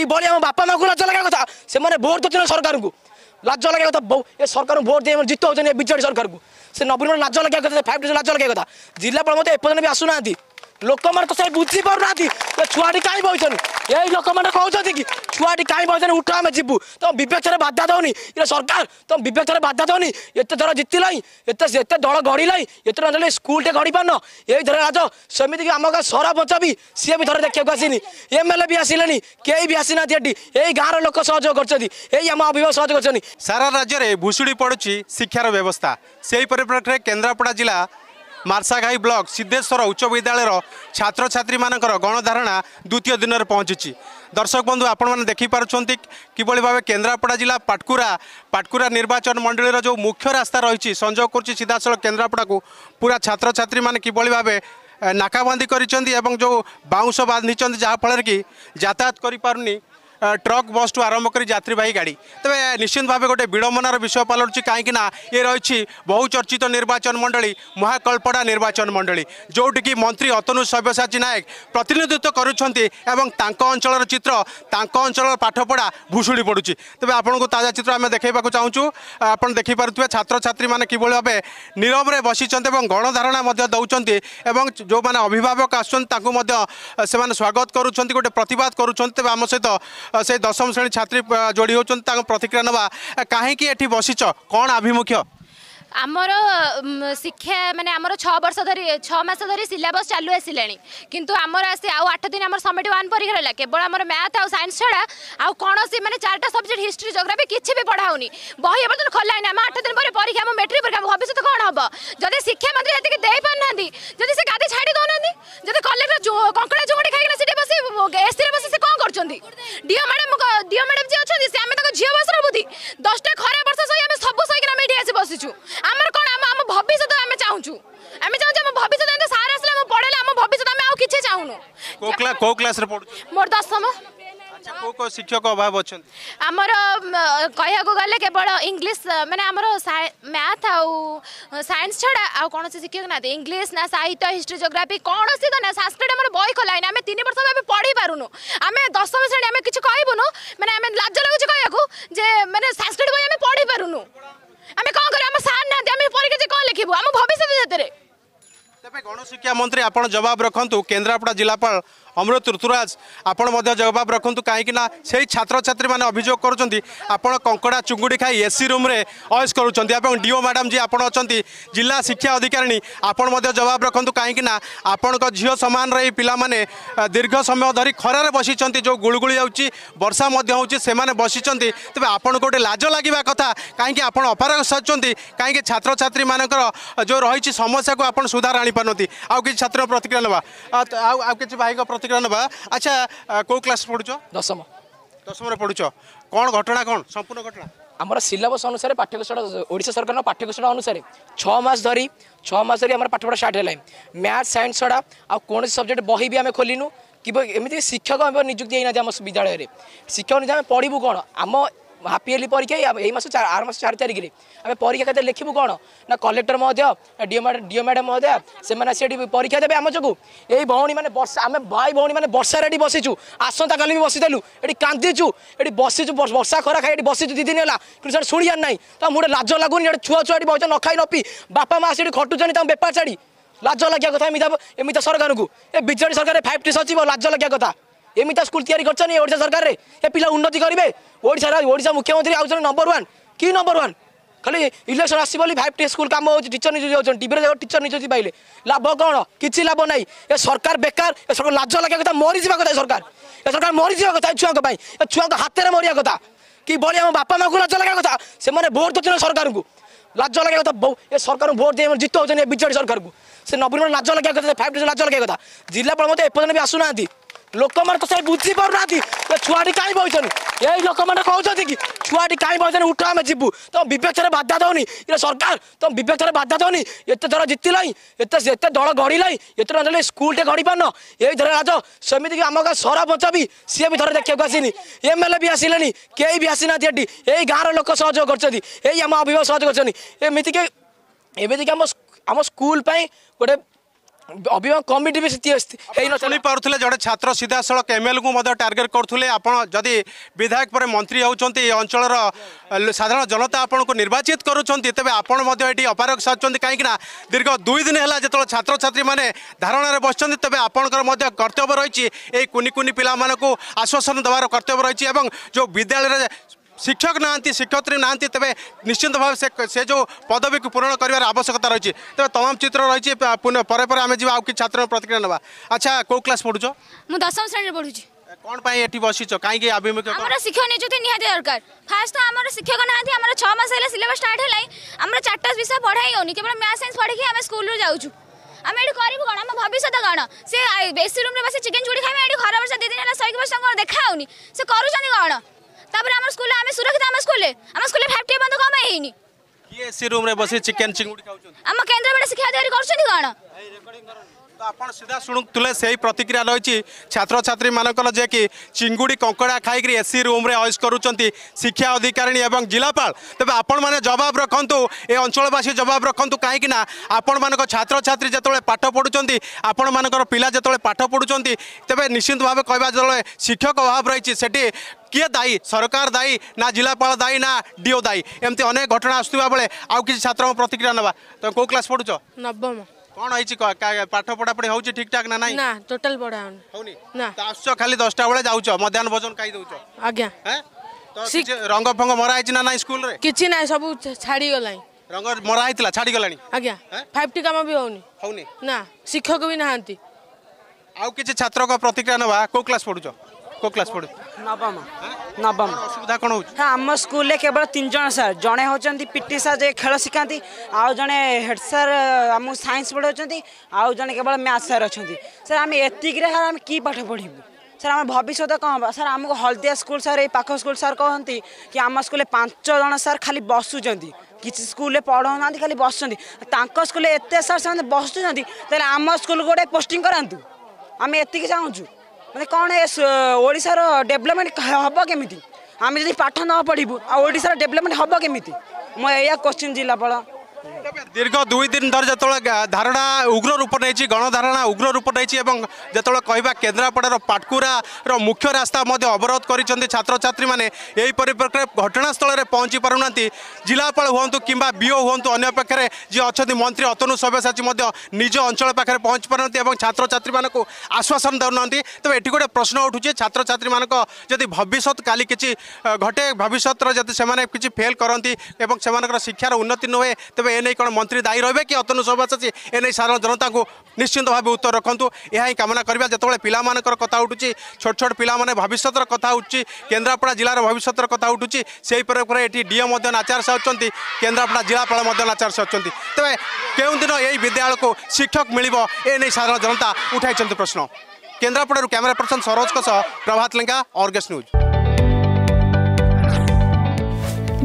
কি বলি আমার বাপা মা লাজ লাগা কথা সে ভোট দিচ্ছে সরকার লাজ লাগা কথা এ সরকার ভোট দিয়ে জিত হচ্ছে বিজেপি সরকার সে নবীন লাজ লাগা কথা ফাইভ লাজ লাগা কথা জেলাপাল মধ্যে এপর্যন্ত আসুনা ଲୋକମାନେ ତ ସେ ବୁଝି ପାରୁନାହାନ୍ତି ଛୁଆଟି କାହିଁ ବହିଛନ୍ତି ଏଇ ଲୋକମାନେ କହୁଛନ୍ତି କି ଛୁଆଟି କାହିଁ ବହିଛନ୍ତି ଉଠ ଆମେ ଯିବୁ ତମ ବିବେଚରେ ବାଧା ଦେଉନି ଇଏ ସରକାର ତମ ବିବେଚରେ ବାଧା ଦେଉନି ଏତେ ଥର ଜିତିଲାଇଁ ଏତେ ଏତେ ଦଳ ଗଢ଼ିଲାଇଁ ଏତେ ଥର ସ୍କୁଲଟେ ଗଢ଼ିପାରୁନ ଏଇ ଥର ରାଜ ସେମିତିକି ଆମ ଗାଁ ସରପଞ୍ଚ ବି ସିଏ ବି ଥରେ ଦେଖିବାକୁ ଆସିନି ଏମ୍ ଏଲ୍ ଏ ବି ଆସିଲେନି କେହି ବି ଆସିନାହାନ୍ତି ଏଠି ଏଇ ଗାଁର ଲୋକ ସହଯୋଗ କରିଛନ୍ତି ଏଇ ଆମ ଅଭିଭାବକ ସହଯୋଗ କରିଛନ୍ତି ସାରା ରାଜ୍ୟରେ ଭୁଷୁଡ଼ି ପଡ଼ୁଛି ଶିକ୍ଷାର ବ୍ୟବସ୍ଥା ସେହି ପରିପ୍ରେକ୍ଷୀରେ କେନ୍ଦ୍ରାପଡ଼ା ଜିଲ୍ଲା ମାର୍ଶାଘାଇ ବ୍ଲକ ସିଦ୍ଧେଶ୍ୱର ଉଚ୍ଚ ବିଦ୍ୟାଳୟର ଛାତ୍ରଛାତ୍ରୀମାନଙ୍କର ଗଣଧାରଣା ଦ୍ୱିତୀୟ ଦିନରେ ପହଞ୍ଚିଛି ଦର୍ଶକ ବନ୍ଧୁ ଆପଣମାନେ ଦେଖିପାରୁଛନ୍ତି କିଭଳି ଭାବେ କେନ୍ଦ୍ରାପଡ଼ା ଜିଲ୍ଲା ପାଟକୁରା ପାଟକୁରା ନିର୍ବାଚନ ମଣ୍ଡଳୀର ଯେଉଁ ମୁଖ୍ୟ ରାସ୍ତା ରହିଛି ସଂଯୋଗ କରୁଛି ସିଧାସଳଖ କେନ୍ଦ୍ରାପଡ଼ାକୁ ପୁରା ଛାତ୍ରଛାତ୍ରୀମାନେ କିଭଳି ଭାବେ ନାକାବାନ୍ଧି କରିଛନ୍ତି ଏବଂ ଯେଉଁ ବାଉଁଶ ବାନ୍ଧିଛନ୍ତି ଯାହାଫଳରେ କି ଯାତାୟାତ କରିପାରୁନି ટ્રક બસઠું આરંભ કરી જાત્રીવાહી ગાડી તેવે નિશ્ચિત ભાવે ગોટે વિડંબનાર વિષય પાଲટુଛି કાହିଁକିନା એ ରହିଛି ବହୁ ଚର୍ଚ୍ଚିତ ନିର୍ବାଚନ ମଣ୍ଡଳୀ ମହାକଳ୍ପଡ଼ା ନିର୍ବାଚନ ମଣ୍ଡଳୀ ଯେଉଁଠିକି ମନ୍ତ୍ରୀ ଅତନୁ ସବ୍ୟସାଚୀ ନାୟକ ପ୍ରତିନିଧିତ୍ୱ କରୁଛନ୍ତି ଏବଂ ତାଙ୍କ ଅଞ୍ଚଳର ଚିତ୍ର ତାଙ୍କ ଅଞ୍ଚଳର ପାଠପଢ଼ା ଭୁଷୁଡ଼ି ପଡ଼ୁଛି ତେବେ ଆପଣଙ୍କୁ ତାଜା ଚିତ୍ର ଆମେ ଦେଖାଇବାକୁ ଚାହୁଁଛୁ ଆପଣ ଦେଖିପାରୁଥିବେ ଛାତ୍ରଛାତ୍ରୀମାନେ କିଭଳି ଭାବେ ନିରବରେ ବସିଛନ୍ତି ଏବଂ ଗଣଧାରଣା ମଧ୍ୟ ଦେଉଛନ୍ତି ଏବଂ ଯେଉଁମାନେ ଅଭିଭାବକ ଆସୁଛନ୍ତି ତାଙ୍କୁ ମଧ୍ୟ ସେମାନେ ସ୍ୱାଗତ କରୁଛନ୍ତି ଗୋଟେ ପ୍ରତିବାଦ କରୁଛନ୍ତି ତେବେ ଆମ ସହିତ ସେ ଦଶମ ଶ୍ରେଣୀ ଛାତ୍ରୀ ଯୋଡ଼ି ହେଉଛନ୍ତି ତାଙ୍କ ପ୍ରତିକ୍ରିୟା ନେବା କାହିଁକି ଏଠି ବସିଛ କ'ଣ ଆଭିମୁଖ୍ୟ ଆମର ଶିକ୍ଷା ମାନେ ଆମର ଛଅ ବର୍ଷ ଧରି ଛଅ ମାସ ଧରି ସିଲାବସ୍ ଚାଲୁ ଆସିଲାଣି କିନ୍ତୁ ଆମର ଆସି ଆଉ ଆଠ ଦିନ ଆମର ସମିଟ୍ ୱାନ୍ ପରୀକ୍ଷା ରହିଲା କେବଳ ଆମର ମ୍ୟାଥ୍ ଆଉ ସାଇନ୍ସ ଛଡ଼ା ଆଉ କୌଣସି ମାନେ ଚାରିଟା ସବଜେକ୍ଟ ହିଷ୍ଟ୍ରି ଜୋଗ୍ରାଫି କିଛି ବି ପଢ଼ା ହେଉନି ବହି ଏପର୍ଯ୍ୟନ୍ତ ଖୋଲା ହେଇନି ଆମ ଆଠ ଦିନ ପରେ ପରୀକ୍ଷା ଆମ ମେଟ୍ରିକ୍ ପରୀକ୍ଷା ଆମ ଭବିଷ୍ୟତ କ'ଣ ହେବ ଯଦି ଶିକ୍ଷାମନ୍ତ୍ରୀ ଏତିକି ଦେଇପାରୁନାହାନ୍ତି ଯଦି ସେ ଗାଦି ଛାଡ଼ି ଦେଉନାହାନ୍ତି ଯଦି କଲେକ୍ଟର କଙ୍କଡ଼ା ଚୁଙ୍ଗୁଡ଼ି ডিও ম্যাডাম যে অনেক সে আমি তাকে ঝিও বাসর বুদ্ধি দশটা খরা বর্ষা সহ আমি সব সহিকি আমি এটি আসি বসিছু আমার কোণ আম আম ভবিষ্যৎ আমি চাহুছু আমি চাহুছু আমার ভবিষ্যৎ আমি সার আসলে আমি পড়াইলে আমার ভবিষ্যৎ আমি আর কিছু চাহুনু কোকলা কোকলাসরে পড়ু মোর দশম କୋଉ କୋଉ ଶିକ୍ଷକ ଅଭାବ ଅଛନ୍ତି ଆମର କହିବାକୁ ଗଲେ କେବଳ ଇଂଲିଶ ମାନେ ଆମର ମ୍ୟାଥ ଆଉ ସାଇନ୍ସ ଛଡ଼ା ଆଉ କୌଣସି ଶିକ୍ଷକ ନାହାନ୍ତି ଇଂଲିଶ ନା ସାହିତ୍ୟ ହିଷ୍ଟ୍ରି ଜୋଗ୍ରାଫି କୌଣସି ତ ନା ସାଂସ୍କ୍ରିଟ ଆମର ବହି ଖୋଲାଇନି ଆମେ ତିନି ବର୍ଷ ଆମେ ପଢ଼ି ପାରୁନୁ ଆମେ ଦଶମ ଶ୍ରେଣୀ ଆମେ କିଛି କହିବୁନୁ ମାନେ ଆମେ ଲାଜ ଲାଗୁଛି କହିବାକୁ ଯେ ମାନେ ସାଂସ୍କ୍ରିଟ ବହି ଆମେ ପଢ଼ି ପାରୁନୁ ଆମେ କ'ଣ କରିବା ଆମ ସାର୍ ନାହାନ୍ତି ଆମେ ପରୀକ୍ଷା କ'ଣ ଲେଖିବୁ ଆମ ଭବିଷ୍ୟତ ଯେତେରେ ତେବେ ଗଣଶିକ୍ଷା ମନ୍ତ୍ରୀ ଆପଣ ଜବାବ ରଖନ୍ତୁ କେନ୍ଦ୍ରାପଡ଼ା ଜିଲ୍ଲାପାଳ অমৃত ঋতুরাজ ଆପଣ ମଧ୍ୟ ଜବାବ ରଖନ୍ତୁ କାହିଁକିନା ସେଇ ଛାତ୍ରଛାତ୍ରୀମାନେ ଅଭିଯୋଗ କରୁଛନ୍ତି ଆପଣ କଙ୍କଡ଼ା ଚୁଙ୍ଗୁଡ଼ି ଖାଇ ଏସି ରୁମ୍ରେ ଅୟସ୍ କରୁଛନ୍ତି ଏବଂ ଡିଓ ମ୍ୟାଡ଼ାମ୍ ଯିଏ ଆପଣ ଅଛନ୍ତି ଜିଲ୍ଲା ଶିକ୍ଷା ଅଧିକାରିଣୀ ଆପଣ ମଧ୍ୟ ଜବାବ ରଖନ୍ତୁ କାହିଁକିନା ଆପଣଙ୍କ ଝିଅ ସମାନରେ ଏଇ ପିଲାମାନେ ଦୀର୍ଘ ସମୟ ଧରି ଖରାରେ ବସିଛନ୍ତି ଯେଉଁ ଗୁଳୁଗୁଳି ହେଉଛି ବର୍ଷା ମଧ୍ୟ ହେଉଛି ସେମାନେ ବସିଛନ୍ତି ତେବେ ଆପଣଙ୍କୁ ଗୋଟେ ଲାଜ ଲାଗିବା କଥା କାହିଁକି ଆପଣ ଅପାରଗ ସାରିଛନ୍ତି କାହିଁକି ଛାତ୍ରଛାତ୍ରୀମାନଙ୍କର ଯେଉଁ ରହିଛି ସମସ୍ୟାକୁ ଆପଣ ସୁଧାର ଆଣିପାରୁନାହାନ୍ତି ଆଉ କିଛି ଛାତ୍ର ପ୍ରତିକ୍ରିୟା ନେବା ଆଉ ଆଉ କିଛି ଭାଇଙ୍କ ପ୍ରତିକ୍ରିୟା ନେବା ଆଚ୍ଛା କେଉଁ କ୍ଲାସ୍ ପଢ଼ୁଛ ଦଶମ ଦଶମରେ ପଢ଼ୁଛ କ'ଣ ଘଟଣା କ'ଣ ସମ୍ପୂର୍ଣ୍ଣ ଘଟଣା ଆମର ସିଲାବସ୍ ଅନୁସାରେ ପାଠ୍ୟପୁସ୍ତକ ଓଡ଼ିଶା ସରକାରଙ୍କ ପାଠ୍ୟପୁସ୍ତକ ଅନୁସାରେ ଛଅ ମାସ ଧରି ଛଅ ମାସ ଧରି ଆମର ପାଠପଢ଼ା ଷ୍ଟାର୍ଟ ହେଲାଣି ମ୍ୟାଥ୍ ସାଇନ୍ସ ଛଡ଼ା ଆଉ କୌଣସି ସବଜେକ୍ଟ ବହି ବି ଆମେ ଖୋଲିନୁ କିମ୍ବା ଏମିତି ଶିକ୍ଷକ ନିଯୁକ୍ତି ହେଇନାହାନ୍ତି ଆମ ବିଦ୍ୟାଳୟରେ ଶିକ୍ଷକ ନିଜେ ଆମେ ପଢ଼ିବୁ କ'ଣ ଆମ ହାପି ହେଲି ପରୀକ୍ଷା ଏଇ ମାସ ଆର ମାସ ଚାରି ତାରିଖରେ ଆମେ ପରୀକ୍ଷା ଖାତା ଲେଖିବୁ କ'ଣ ନା କଲେକ୍ଟର ମହୋଦୟ ଡିଓ ଡିଓ ମ୍ୟାଡ଼ାମ୍ ମହୋଦୟ ସେମାନେ ଆସି ଏଠି ପରୀକ୍ଷା ଦେବେ ଆମ ଯୋଗୁଁ ଏଇ ଭଉଣୀମାନେ ବର୍ଷା ଆମେ ଭାଇ ଭଉଣୀମାନେ ବର୍ଷାରେ ଏଠି ବସିଛୁ ଆସନ୍ତାକାଲି ବି ବସିଥିଲୁ ଏଠି କାନ୍ଦିଛୁ ଏଠି ବସିଛୁ ବର୍ଷା ଖରା ଖାଇ ଏଠି ବସିଛୁ ଦୁଇ ଦିନ ହେଲା କିନ୍ତୁ ସେଠି ଶୁଣିବାର ନାହିଁ ତା ମୁଣ୍ଡେ ଲାଜ ଲାଗୁନି ଏଠି ଛୁଆ ଛୁଆ ଏଠି ବସିଛ ନ ଖାଇ ନ ପିଇ ବାପା ମା ସେଠି ଖଟୁଛନ୍ତି ତାଙ୍କ ବେପାର ଛାଡ଼ି ଲାଜ ଲାଗିବା କଥା ଏମିତି ଏମିତି ସରକାରଙ୍କୁ ଏ ବିଜେଡ଼ି ସରକାର ଫାଇଭ୍ ଟି ସଚିବ ଲାଜ ଲାଗିବା କଥା ଏମିତି ସ୍କୁଲ ତିଆରି କରିଛନ୍ତି ଓଡ଼ିଶା ସରକାରରେ ଏ ପିଲା ଉନ୍ନତି କରିବେ ଓଡ଼ିଶାର ଓଡ଼ିଶା ମୁଖ୍ୟମନ୍ତ୍ରୀ ଆଉଛନ୍ତି ନମ୍ବର ୱାନ୍ କି ନମ୍ବର ୱାନ୍ ଖାଲି ଇଲେକ୍ସନ ଆସିବ ବୋଲି ଭାଇଭ୍ ସ୍କୁଲ କାମ ହେଉଛି ଟିଚର ନିଯୁକ୍ତି ହେଉଛନ୍ତି ଟିଭିରେ ଯାକ ଟିଚର ନିଯୁକ୍ତି ପାଇଲେ ଲାଭ କ'ଣ କିଛି ଲାଭ ନାହିଁ ଏ ସରକାର ବେକାର ଏ ସରକାର ଲାଜ ଲାଗିବା କଥା ମରିଯିବା କଥା ଏ ସରକାର ଏ ସରକାର ମରିଯିବା କଥା ଏ ଛୁଆଙ୍କ ପାଇଁ ଏ ଛୁଆଙ୍କ ହାତରେ ମରିବା କଥା କି ଭଳି ଆମ ବାପା ମାଆଙ୍କୁ ଲାଜ ଲାଗିବା କଥା ସେମାନେ ଭୋଟ୍ ଦେଉଛନ୍ତି ସରକାରଙ୍କୁ ଲାଜ ଲାଗିବା କଥା ଏ ସରକାରଙ୍କୁ ଭୋଟ୍ ଦେଇ ଜିତ ହେଉଛନ୍ତି ବିଜେଡ଼ି ସରକାରକୁ ସେ ନବୀନ ଲାଜ ଲାଗିବା କଥା ଫାଇଭ୍ ଲାଜ ଲାଗିବା କଥା ଜିଲ୍ଲାପାଳ ମଧ୍ୟ ଏପର୍ଯ୍ୟନ୍ତ ବି ଆସୁନାହାନ୍ତି ଲୋକମାନେ ତ ସେଇ ବୁଝି ପାରୁନାହାନ୍ତି ଛୁଆଟି କାହିଁ ବସିଛନ୍ତି ଏଇ ଲୋକମାନେ କହୁଛନ୍ତି କି ଛୁଆଟି କାହିଁ ବସିଛନ୍ତି ଉଠ ଆମେ ଯିବୁ ତମ ବିବେଚରେ ବାଧା ଦେଉନି ଇଏ ସରକାର ତମ ବିବେଚରେ ବାଧା ଦେଉନି ଏତେ ଥର ଜିତିଲାଇଁ ଏତେ ଏତେ ଦଳ ଗଢ଼ିଲାଇଁ ଏତେ ନଦେଲେ ସ୍କୁଲଟେ ଗଢ଼ି ପାରୁନ ଏଇ ଥର ରାଜ ସେମିତିକି ଆମ ଗାଁ ସରପଞ୍ଚ ବି ସିଏ ବି ଥରେ ଦେଖିବାକୁ ଆସିନି ଏମ୍ ଏଲ୍ ଏ ବି ଆସିଲେନି କେହି ବି ଆସିନାହାନ୍ତି ଏଠି ଏଇ ଗାଁର ଲୋକ ସହଯୋଗ କରିଛନ୍ତି ଏଇ ଆମ ଅଭିଭାବକ ସହଯୋଗ କରିଛନ୍ତି ଏମିତିକି ଏମିତିକି ଆମ ଆମ ସ୍କୁଲ ପାଇଁ ଗୋଟେ ଅଭିଭାବକ କମିଟି ବି ସେଠି ହେଇ ଶୁଣିପାରୁଥିଲେ ଜଣେ ଛାତ୍ର ସିଧାସଳଖ ଏମ୍ଏଲ୍ଏଙ୍କୁ ମଧ୍ୟ ଟାର୍ଗେଟ୍ କରୁଥିଲେ ଆପଣ ଯଦି ବିଧାୟକ ପରେ ମନ୍ତ୍ରୀ ହେଉଛନ୍ତି ଏ ଅଞ୍ଚଳର ସାଧାରଣ ଜନତା ଆପଣଙ୍କୁ ନିର୍ବାଚିତ କରୁଛନ୍ତି ତେବେ ଆପଣ ମଧ୍ୟ ଏଠି ଅପାରଗ ସାଜୁଛନ୍ତି କାହିଁକିନା ଦୀର୍ଘ ଦୁଇ ଦିନ ହେଲା ଯେତେବେଳେ ଛାତ୍ରଛାତ୍ରୀମାନେ ଧାରଣାରେ ବସିଛନ୍ତି ତେବେ ଆପଣଙ୍କର ମଧ୍ୟ କର୍ତ୍ତବ୍ୟ ରହିଛି ଏହି କୁନି କୁନି ପିଲାମାନଙ୍କୁ ଆଶ୍ୱାସନ ଦେବାର କର୍ତ୍ତବ୍ୟ ରହିଛି ଏବଂ ଯେଉଁ ବିଦ୍ୟାଳୟରେ শিক্ষক না শিক্ষয়িত্রী না তবে নিশ্চিন্ত ভাবে সে যে পদবীকে পূরণ করার আবশ্যকতা রয়েছে তবে তমাম চিত্র রয়েছে পরে পরে আমি যা কিছু ছাত্র প্রতিক্রিয়া নেওয়া আচ্ছা কেউ ক্লাস পড়ুছ মু দশম শ্রেণী পড়ুছি কোন পাই এটি বসিছ কাইকে আভিমুখ্য আমার শিক্ষক নিযুক্তি নিহাতি দরকার ফার্স্ট তো আমার শিক্ষক নাহাতি আমার 6 মাস হেলে সিলেবাস স্টার্ট হেলাই আমরা চারটা বিষয় পড়াই হওনি কেবল ম্যাথ সাইন্স পড়িকি আমি স্কুল রু যাউছু আমি এটি করিবু কোন আমার ভবিষ্যৎ কোন সে এসি রুম রে বসে চিকেন চুড়ি খাইবে এটি খরা বর্ষা দিদিন হেলা সহিক বসে দেখা হউনি সে করুছন্তি কোন ତାପରେ ଆମ ସ୍କୁଲରେ ଆମେ ସୁରକ୍ଷିତ ଆମ ସ୍କୁଲରେ ଆମ ସ୍କୁଲରେ ଫାଇଭ୍ ଟି ପର୍ଯ୍ୟନ୍ତ କ'ଣ ପାଇଁ ହେଇନି କିଏ ଏସି ରୁମ୍ରେ ବସି ଚିକେନ୍ ଚିଙ୍ଗୁଡ଼ି ଖାଉଛନ୍ତି ଆମ କେନ୍ଦ୍ରାପଡ଼ା ଶିକ୍ଷା ଅଧିକାରୀ କରୁଛନ୍ତି କ'ଣ ଆପଣ ସିଧା ଶୁଣୁଥିଲେ ସେଇ ପ୍ରତିକ୍ରିୟା ରହିଛି ଛାତ୍ରଛାତ୍ରୀମାନଙ୍କର ଯେ କି ଚିଙ୍ଗୁଡ଼ି କଙ୍କଡ଼ା ଖାଇକରି ଏସି ରୁମ୍ରେ ଅୟସ କରୁଛନ୍ତି ଶିକ୍ଷା ଅଧିକାରିଣୀ ଏବଂ ଜିଲ୍ଲାପାଳ ତେବେ ଆପଣମାନେ ଜବାବ ରଖନ୍ତୁ ଏ ଅଞ୍ଚଳବାସୀ ଜବାବ ରଖନ୍ତୁ କାହିଁକିନା ଆପଣମାନଙ୍କ ଛାତ୍ରଛାତ୍ରୀ ଯେତେବେଳେ ପାଠ ପଢ଼ୁଛନ୍ତି ଆପଣମାନଙ୍କର ପିଲା ଯେତେବେଳେ ପାଠ ପଢ଼ୁଛନ୍ତି ତେବେ ନିଶ୍ଚିନ୍ତ ଭାବେ କହିବା ଯେତେବେଳେ ଶିକ୍ଷକ ଅଭାବ ରହିଛି ସେଠି କିଏ ଦାୟୀ ସରକାର ଦାୟୀ ନା ଜିଲ୍ଲାପାଳ ଦାୟୀ ନା ଡିଓ ଦାୟୀ ଏମିତି ଅନେକ ଘଟଣା ଆସୁଥିବା ବେଳେ ଆଉ କିଛି ଛାତ୍ରଙ୍କ ପ୍ରତିକ୍ରିୟା ନେବା ତମେ କେଉଁ କ୍ଲାସ୍ ପଢ଼ୁଛ ନବମ କଣ ହେଇଛି ପାଠ ପଢାପଢି ହଉଛି ଠିକ ଠାକ ନା ନାଇଁ ଟୋଟାଲ ପଢା ହଉନି ହଉନି ନା ଆସୁଛ ଖାଲି ଦଶଟା ବେଳେ ଯାଉଛ ମଧ୍ୟାହ୍ନ ଭୋଜନ ଖାଇ ଦଉଛ ଆଜ୍ଞା ରଙ୍ଗ ଫଙ୍ଗ ମରା ହେଇଛି ନା ନାଇଁ ସ୍କୁଲରେ କିଛି ନାଇଁ ସବୁ ଛାଡିଗଲାଇ ରଙ୍ଗ ମରା ହେଇଥିଲା ଛାଡିଗଲାଣି ଆଜ୍ଞା ଫାଇଭ ଟି କାମ ବି ହଉନି ହଉନି ନା ଶିକ୍ଷକ ବି ନାହାନ୍ତି ଆଉ କିଛି ଛାତ୍ରଙ୍କ ପ୍ରତିକ୍ରିୟା ନବା କୋଉ କ୍ଲାସ ପଢୁଛ କୋଉ କ୍ଲାସ୍ ପଢ଼ୁ ନବମ ନବମ ଅସୁବିଧା କ'ଣ ହେଉଛି ହଁ ଆମ ସ୍କୁଲରେ କେବଳ ତିନି ଜଣ ସାର୍ ଜଣେ ହେଉଛନ୍ତି ପି ଟି ସାର୍ ଯିଏ ଖେଳ ଶିଖାନ୍ତି ଆଉ ଜଣେ ହେଡ୍ ସାର୍ ଆମକୁ ସାଇନ୍ସ ପଢ଼ାଉଛନ୍ତି ଆଉ ଜଣେ କେବଳ ମ୍ୟାଥ୍ ସାର୍ ଅଛନ୍ତି ସାର୍ ଆମେ ଏତିକିରେ ସାର୍ ଆମେ କି ପାଠ ପଢ଼ିବୁ ସାର୍ ଆମ ଭବିଷ୍ୟତ କ'ଣ ହେବ ସାର୍ ଆମକୁ ହଳଦିଆ ସ୍କୁଲ ସାର୍ ଏଇ ପାଖ ସ୍କୁଲ ସାର୍ କହନ୍ତି କି ଆମ ସ୍କୁଲରେ ପାଞ୍ଚ ଜଣ ସାର୍ ଖାଲି ବସୁଛନ୍ତି କିଛି ସ୍କୁଲରେ ପଢ଼ାଉନାହାନ୍ତି ଖାଲି ବସୁଛନ୍ତି ତାଙ୍କ ସ୍କୁଲରେ ଏତେ ସାର୍ ସେମାନେ ବସୁଛନ୍ତି ତାହେଲେ ଆମ ସ୍କୁଲକୁ ଗୋଟେ ପୋଷ୍ଟିଂ କରାନ୍ତୁ ଆମେ ଏତିକି ଚାହୁଁଛୁ ମାନେ କ'ଣ ଏ ଓଡ଼ିଶାର ଡେଭଲପମେଣ୍ଟ ହେବ କେମିତି ଆମେ ଯଦି ପାଠ ନ ପଢ଼ିବୁ ଆଉ ଓଡ଼ିଶାର ଡେଭଲପମେଣ୍ଟ ହେବ କେମିତି ମୁଁ ଏଇଆ କୋଶ୍ଚିନ୍ ଜିଲ୍ଲାପାଳ দীর্ঘ দুই দিন ধরে যেত ধারণা উগ্র রূপ নিয়েছে গণধারণা উগ্র রূপ নিয়েছে এবং যেত কহা কেন্দ্রাপড়ার পাটকুরার মুখ্য রাস্তা মধ্যে অবরোধ করেছেন ছাত্রছাত্রী মানে এই পরিপ্রেক্ষে ঘটনাস্থলের পৌঁছি পু না জেলাপাল হুম কিংবা বিও হুম অন্য পক্ষে যে অনেক মন্ত্রী অতনু সব্যসাচী মধ্যে নিজ অঞ্চল পাখে পৌঁছি পু না এবং ছাত্রছাত্রী মানুষ আশ্বাসন দেউ না তবে এটি গোটে প্রশ্ন উঠুছে ছাত্রছাত্রী মানুষ যদি ভবিষ্যৎ কালি কিছু ঘটে ভবিষ্যৎ যদি সে কিছু ফেল করতে এবং সে শিক্ষার উন্নতি নুহে তবে এনে किन मन्त्री दायी र कि अतन सबै एने साधारण जनता को निश्चिन्त उत्तर रो कामना जति बेला पिला कथा उठु छोटो छोट पिला भविष्य कथा उठु केन्द्रापडा जिल्ला भविष्य कथा उठु एओ नाचार सहुन्छ केन्द्रापडा जिल्लापा आचार सजिन्छ तेह्र केही दिन विद्यालय को शिक्षक मिल्य एने साधारण जनता उठाइन्छ प्रश्न केन्द्रापडार क्यमेरा पर्सन सरोजको सह प्रभातले अर्गेश न्यूज